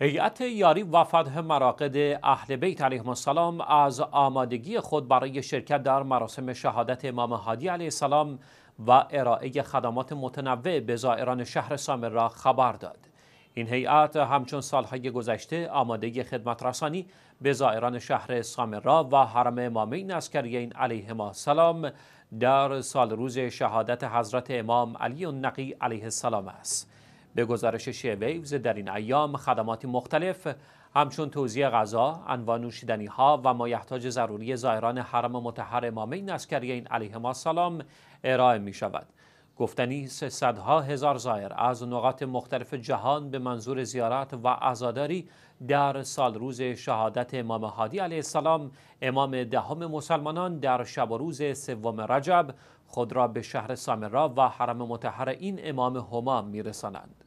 هیئت یاری و فتح مراقد اهل بیت علیهم السلام از آمادگی خود برای شرکت در مراسم شهادت امام هادی علیه السلام و ارائه خدمات متنوع به زائران شهر سامر را خبر داد. این هیئت همچون سالهای گذشته آماده خدمت رسانی به زائران شهر سامرا و حرم امامین اسکریین ما السلام در سال روز شهادت حضرت امام علی النقی علیه السلام است. به گزارش ویوز در این ایام خدمات مختلف همچون توزیع غذا، انواع نوشیدنی ها و مایحتاج ضروری زائران حرم متحر این علیه ما سلام ارائه می شود. گفتنی صدها هزار زائر از نقاط مختلف جهان به منظور زیارت و عزاداری در سال روز شهادت امام هادی علیه السلام امام دهم مسلمانان در شب و روز سوم رجب خود را به شهر سامرا و حرم متحر این امام هما میرسانند.